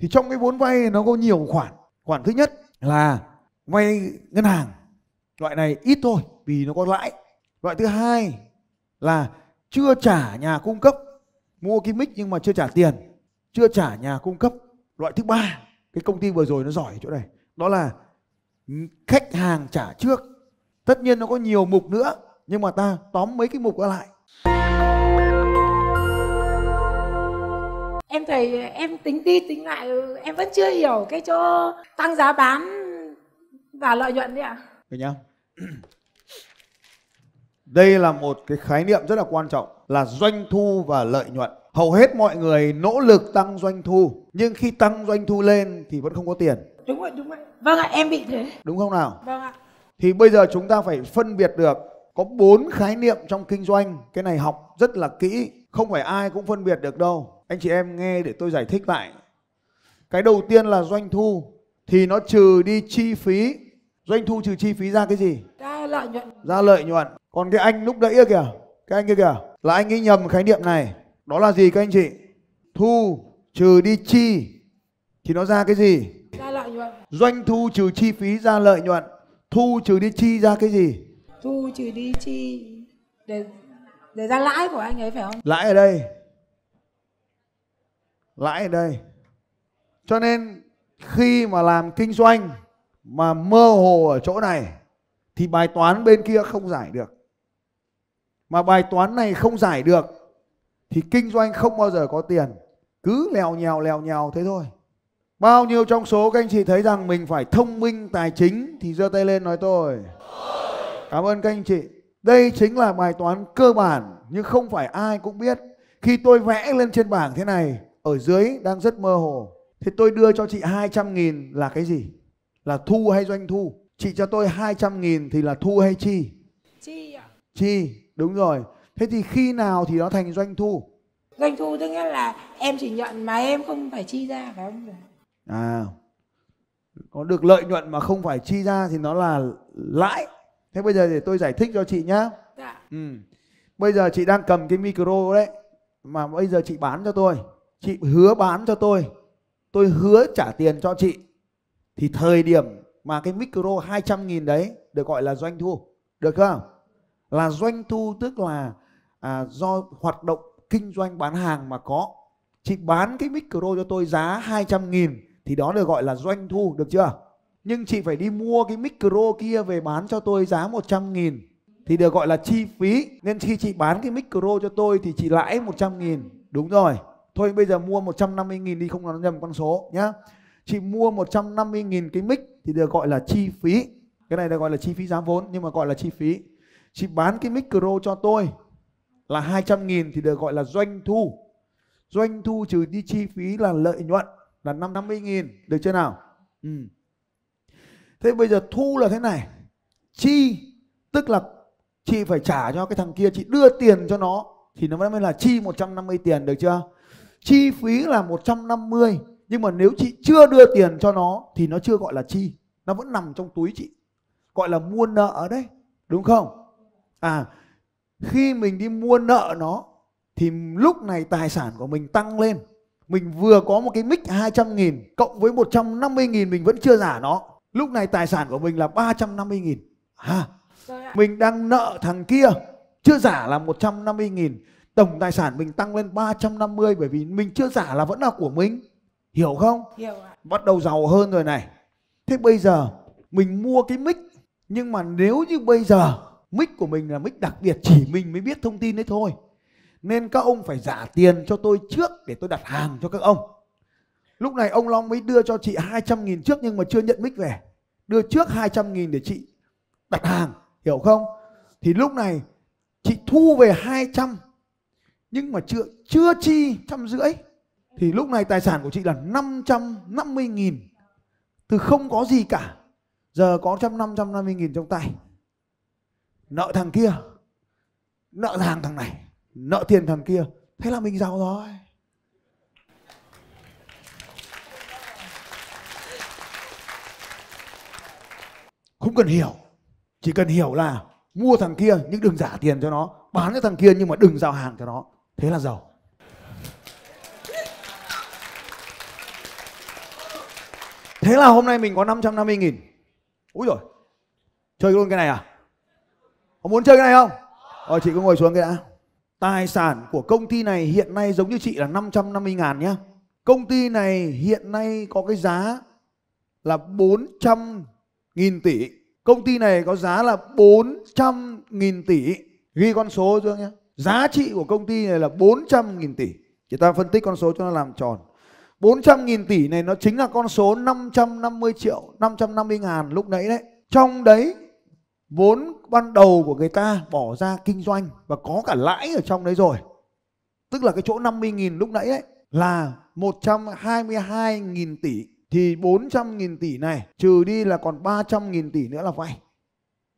thì trong cái vốn vay nó có nhiều khoản khoản thứ nhất là vay ngân hàng loại này ít thôi vì nó có lãi loại thứ hai là chưa trả nhà cung cấp mua cái mic nhưng mà chưa trả tiền chưa trả nhà cung cấp loại thứ ba cái công ty vừa rồi nó giỏi chỗ này đó là khách hàng trả trước tất nhiên nó có nhiều mục nữa nhưng mà ta tóm mấy cái mục ra lại em thấy em tính đi tính lại ừ, em vẫn chưa hiểu cái chỗ tăng giá bán và lợi nhuận đấy ạ à. được nhá đây là một cái khái niệm rất là quan trọng là doanh thu và lợi nhuận hầu hết mọi người nỗ lực tăng doanh thu nhưng khi tăng doanh thu lên thì vẫn không có tiền đúng rồi đúng rồi vâng ạ em bị thế đúng không nào vâng ạ thì bây giờ chúng ta phải phân biệt được có bốn khái niệm trong kinh doanh cái này học rất là kỹ không phải ai cũng phân biệt được đâu anh chị em nghe để tôi giải thích lại cái đầu tiên là doanh thu thì nó trừ đi chi phí doanh thu trừ chi phí ra cái gì ra lợi nhuận ra lợi nhuận còn cái anh lúc đấy kia kìa cái anh kia kìa là anh nghĩ nhầm khái niệm này đó là gì các anh chị thu trừ đi chi thì nó ra cái gì ra lợi nhuận doanh thu trừ chi phí ra lợi nhuận thu trừ đi chi ra cái gì thu trừ đi chi để để ra lãi của anh ấy phải không lãi ở đây lãi ở đây cho nên khi mà làm kinh doanh mà mơ hồ ở chỗ này thì bài toán bên kia không giải được mà bài toán này không giải được thì kinh doanh không bao giờ có tiền cứ lèo nhèo lèo nhèo thế thôi bao nhiêu trong số các anh chị thấy rằng mình phải thông minh tài chính thì giơ tay lên nói tôi cảm ơn các anh chị đây chính là bài toán cơ bản nhưng không phải ai cũng biết khi tôi vẽ lên trên bảng thế này ở dưới đang rất mơ hồ. Thì tôi đưa cho chị 200 nghìn là cái gì? Là thu hay doanh thu? Chị cho tôi 200 nghìn thì là thu hay chi? Chi ạ. Chi, đúng rồi. Thế thì khi nào thì nó thành doanh thu? Doanh thu tức nghĩa là em chỉ nhận mà em không phải chi ra phải không? À, có được lợi nhuận mà không phải chi ra thì nó là lãi. Thế bây giờ để tôi giải thích cho chị nhá. Dạ. Ừ. Bây giờ chị đang cầm cái micro đấy mà bây giờ chị bán cho tôi chị hứa bán cho tôi tôi hứa trả tiền cho chị thì thời điểm mà cái micro 200 nghìn đấy được gọi là doanh thu được không là doanh thu tức là à, do hoạt động kinh doanh bán hàng mà có chị bán cái micro cho tôi giá 200 nghìn thì đó được gọi là doanh thu được chưa nhưng chị phải đi mua cái micro kia về bán cho tôi giá 100 nghìn thì được gọi là chi phí nên khi chị bán cái micro cho tôi thì chị lãi 100 nghìn đúng rồi Thôi bây giờ mua 150.000 đi không nó nhầm con số nhá. Chị mua 150.000 cái mic thì được gọi là chi phí. Cái này được gọi là chi phí giá vốn nhưng mà gọi là chi phí. Chị bán cái micro cho tôi là 200.000 thì được gọi là doanh thu. Doanh thu trừ đi chi phí là lợi nhuận là 550.000 được chưa nào? Ừ. Thế bây giờ thu là thế này. Chi tức là chị phải trả cho cái thằng kia chị đưa tiền cho nó thì nó mới là chi 150 tiền được chưa? chi phí là 150 nhưng mà nếu chị chưa đưa tiền cho nó thì nó chưa gọi là chi nó vẫn nằm trong túi chị gọi là mua nợ đấy đúng không à khi mình đi mua nợ nó thì lúc này tài sản của mình tăng lên mình vừa có một cái mic 200 nghìn cộng với 150 nghìn mình vẫn chưa giả nó lúc này tài sản của mình là 350 nghìn à, mình đang nợ thằng kia chưa giả là 150 nghìn tổng tài sản mình tăng lên 350 bởi vì mình chưa giả là vẫn là của mình. Hiểu không? Hiểu ạ. Bắt đầu giàu hơn rồi này. Thế bây giờ mình mua cái mic nhưng mà nếu như bây giờ mic của mình là mic đặc biệt chỉ mình mới biết thông tin đấy thôi. Nên các ông phải giả tiền cho tôi trước để tôi đặt hàng cho các ông. Lúc này ông Long mới đưa cho chị 200 nghìn trước nhưng mà chưa nhận mic về. Đưa trước 200 nghìn để chị đặt hàng. Hiểu không? Thì lúc này chị thu về 200 nhưng mà chưa chưa chi trăm rưỡi thì lúc này tài sản của chị là 550 nghìn từ không có gì cả giờ có trăm năm trăm năm mươi nghìn trong tay nợ thằng kia nợ hàng thằng này nợ tiền thằng kia thế là mình giàu rồi không cần hiểu chỉ cần hiểu là mua thằng kia nhưng đừng giả tiền cho nó bán cho thằng kia nhưng mà đừng giao hàng cho nó thế là giàu thế là hôm nay mình có 550 nghìn úi rồi chơi luôn cái này à có muốn chơi cái này không rồi ờ, chị cứ ngồi xuống cái đã tài sản của công ty này hiện nay giống như chị là 550 ngàn nhé công ty này hiện nay có cái giá là 400 nghìn tỷ công ty này có giá là 400 nghìn tỷ ghi con số xuống nhé Giá trị của công ty này là 400.000 tỷ. Chúng ta phân tích con số cho nó làm tròn. 400.000 tỷ này nó chính là con số 550 triệu, 550 ngàn lúc nãy đấy. Trong đấy vốn ban đầu của người ta bỏ ra kinh doanh và có cả lãi ở trong đấy rồi. Tức là cái chỗ 50.000 lúc nãy đấy là 122.000 tỷ thì 400.000 tỷ này trừ đi là còn 300.000 tỷ nữa là vay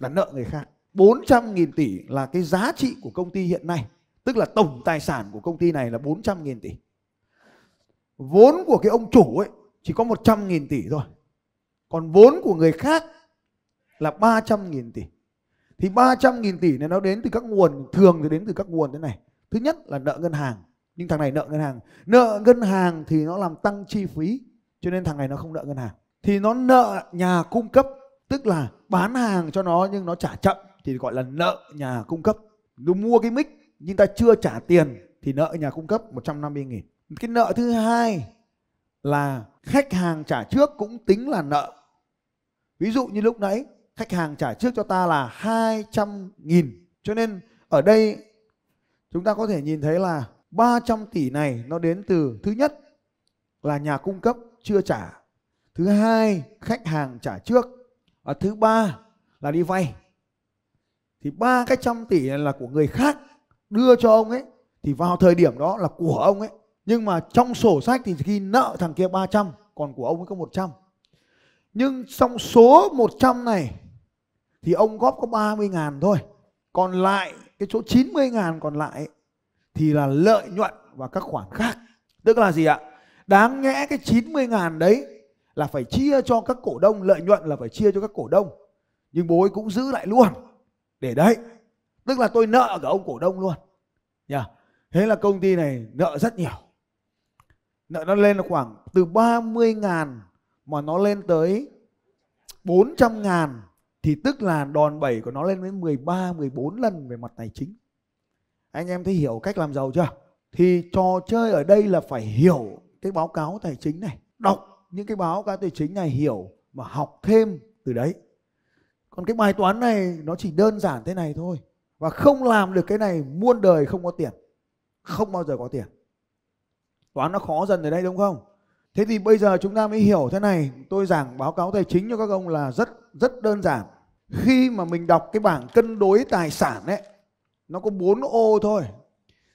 là nợ người khác. 400.000 tỷ là cái giá trị của công ty hiện nay. Tức là tổng tài sản của công ty này là 400.000 tỷ. Vốn của cái ông chủ ấy chỉ có 100.000 tỷ thôi. Còn vốn của người khác là 300.000 tỷ. Thì 300.000 tỷ này nó đến từ các nguồn, thường thì đến từ các nguồn thế này. Thứ nhất là nợ ngân hàng. Nhưng thằng này nợ ngân hàng. Nợ ngân hàng thì nó làm tăng chi phí. Cho nên thằng này nó không nợ ngân hàng. Thì nó nợ nhà cung cấp. Tức là bán hàng cho nó nhưng nó trả chậm thì gọi là nợ nhà cung cấp nếu mua cái mic nhưng ta chưa trả tiền thì nợ nhà cung cấp 150 nghìn cái nợ thứ hai là khách hàng trả trước cũng tính là nợ ví dụ như lúc nãy khách hàng trả trước cho ta là 200 nghìn cho nên ở đây chúng ta có thể nhìn thấy là 300 tỷ này nó đến từ thứ nhất là nhà cung cấp chưa trả thứ hai khách hàng trả trước và thứ ba là đi vay thì ba cái trăm tỷ này là của người khác đưa cho ông ấy thì vào thời điểm đó là của ông ấy nhưng mà trong sổ sách thì ghi nợ thằng kia 300 còn của ông ấy có 100 nhưng trong số 100 này thì ông góp có 30 ngàn thôi còn lại cái số 90 ngàn còn lại thì là lợi nhuận và các khoản khác tức là gì ạ đáng nhẽ cái 90 ngàn đấy là phải chia cho các cổ đông lợi nhuận là phải chia cho các cổ đông nhưng bố ấy cũng giữ lại luôn để đấy tức là tôi nợ cả ông cổ đông luôn nhá thế là công ty này nợ rất nhiều nợ nó lên là khoảng từ 30 ngàn mà nó lên tới 400 ngàn thì tức là đòn bẩy của nó lên đến 13 14 lần về mặt tài chính anh em thấy hiểu cách làm giàu chưa thì trò chơi ở đây là phải hiểu cái báo cáo tài chính này đọc những cái báo cáo tài chính này hiểu mà học thêm từ đấy còn cái bài toán này nó chỉ đơn giản thế này thôi và không làm được cái này muôn đời không có tiền không bao giờ có tiền toán nó khó dần ở đây đúng không thế thì bây giờ chúng ta mới hiểu thế này tôi giảng báo cáo tài chính cho các ông là rất rất đơn giản khi mà mình đọc cái bảng cân đối tài sản ấy nó có bốn ô thôi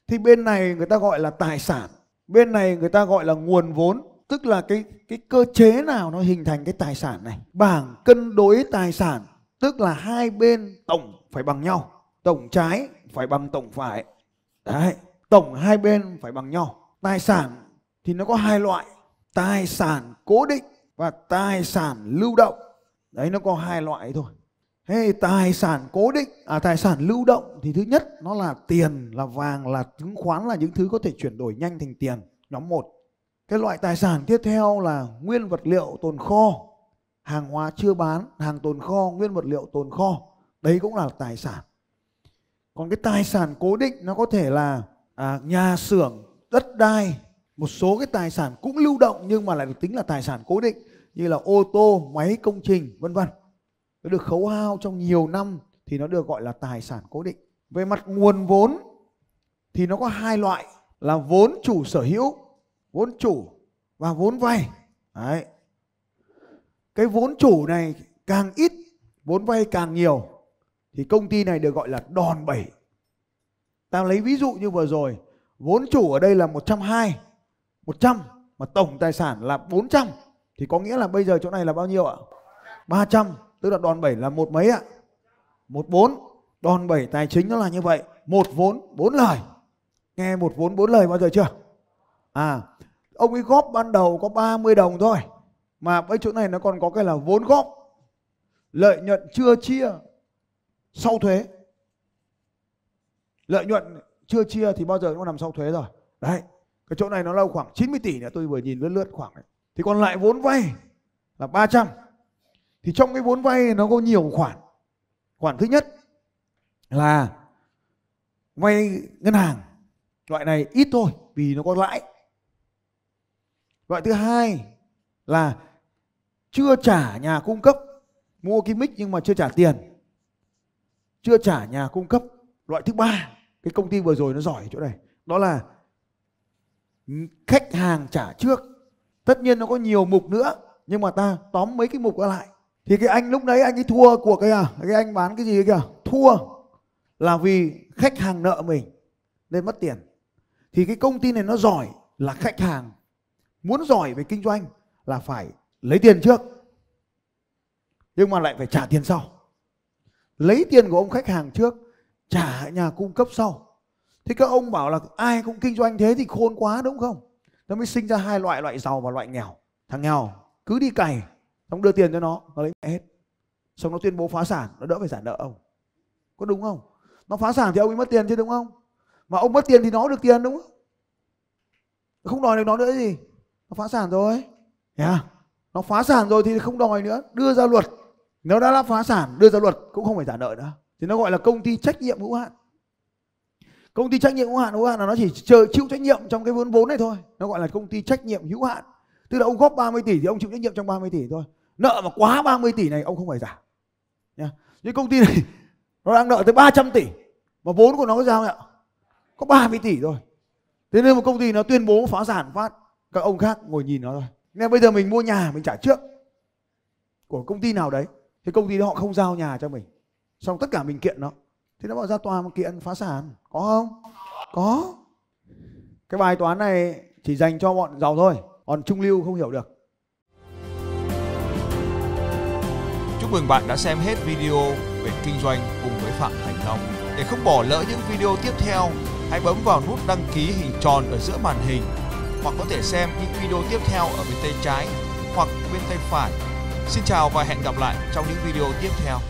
thì bên này người ta gọi là tài sản bên này người ta gọi là nguồn vốn tức là cái cái cơ chế nào nó hình thành cái tài sản này bảng cân đối tài sản tức là hai bên tổng phải bằng nhau tổng trái phải bằng tổng phải đấy tổng hai bên phải bằng nhau tài sản thì nó có hai loại tài sản cố định và tài sản lưu động đấy nó có hai loại thôi thế tài sản cố định à tài sản lưu động thì thứ nhất nó là tiền là vàng là chứng khoán là những thứ có thể chuyển đổi nhanh thành tiền nhóm 1 cái loại tài sản tiếp theo là nguyên vật liệu tồn kho hàng hóa chưa bán hàng tồn kho nguyên vật liệu tồn kho đấy cũng là tài sản còn cái tài sản cố định nó có thể là à, nhà xưởng đất đai một số cái tài sản cũng lưu động nhưng mà lại được tính là tài sản cố định như là ô tô máy công trình vân vân nó được khấu hao trong nhiều năm thì nó được gọi là tài sản cố định về mặt nguồn vốn thì nó có hai loại là vốn chủ sở hữu vốn chủ và vốn vay đấy cái vốn chủ này càng ít vốn vay càng nhiều thì công ty này được gọi là đòn bẩy tao lấy ví dụ như vừa rồi vốn chủ ở đây là 120 100 mà tổng tài sản là 400 thì có nghĩa là bây giờ chỗ này là bao nhiêu ạ 300 tức là đòn bẩy là một mấy ạ một bốn đòn bẩy tài chính nó là như vậy một vốn bốn lời nghe một vốn bốn lời bao giờ chưa à ông ấy góp ban đầu có 30 đồng thôi mà với chỗ này nó còn có cái là vốn góp lợi nhuận chưa chia sau thuế lợi nhuận chưa chia thì bao giờ nó nằm sau thuế rồi đấy cái chỗ này nó là khoảng 90 tỷ nữa tôi vừa nhìn lướt lướt khoảng này. thì còn lại vốn vay là 300 thì trong cái vốn vay nó có nhiều khoản khoản thứ nhất là vay ngân hàng loại này ít thôi vì nó có lãi loại thứ hai là chưa trả nhà cung cấp mua cái mic nhưng mà chưa trả tiền chưa trả nhà cung cấp loại thứ ba cái công ty vừa rồi nó giỏi chỗ này đó là khách hàng trả trước tất nhiên nó có nhiều mục nữa nhưng mà ta tóm mấy cái mục ở lại thì cái anh lúc đấy anh ấy thua của cái à cái anh bán cái gì kìa thua là vì khách hàng nợ mình nên mất tiền thì cái công ty này nó giỏi là khách hàng muốn giỏi về kinh doanh là phải lấy tiền trước nhưng mà lại phải trả tiền sau lấy tiền của ông khách hàng trước trả nhà cung cấp sau thế các ông bảo là ai cũng kinh doanh thế thì khôn quá đúng không nó mới sinh ra hai loại loại giàu và loại nghèo thằng nghèo cứ đi cày xong đưa tiền cho nó nó lấy hết xong nó tuyên bố phá sản nó đỡ phải trả nợ ông có đúng không nó phá sản thì ông ấy mất tiền chứ đúng không mà ông mất tiền thì nó được tiền đúng không không đòi được nó nữa gì nó phá sản rồi yeah nó phá sản rồi thì không đòi nữa đưa ra luật nếu đã, đã phá sản đưa ra luật cũng không phải trả nợ nữa thì nó gọi là công ty trách nhiệm hữu hạn công ty trách nhiệm hữu hạn hữu hạn là nó chỉ chờ chịu trách nhiệm trong cái vốn vốn này thôi nó gọi là công ty trách nhiệm hữu hạn tức là ông góp 30 tỷ thì ông chịu trách nhiệm trong 30 tỷ thôi nợ mà quá 30 tỷ này ông không phải trả nha nhưng công ty này nó đang nợ tới 300 tỷ mà vốn của nó có sao ạ có 30 tỷ thôi thế nên một công ty nó tuyên bố phá sản phát các ông khác ngồi nhìn nó thôi nên bây giờ mình mua nhà mình trả trước của công ty nào đấy thì công ty đó họ không giao nhà cho mình xong tất cả mình kiện nó thì nó bảo ra tòa mà kiện phá sản có không có cái bài toán này chỉ dành cho bọn giàu thôi còn trung lưu không hiểu được chúc mừng bạn đã xem hết video về kinh doanh cùng với phạm thành long để không bỏ lỡ những video tiếp theo hãy bấm vào nút đăng ký hình tròn ở giữa màn hình hoặc có thể xem những video tiếp theo ở bên tay trái hoặc bên tay phải. Xin chào và hẹn gặp lại trong những video tiếp theo.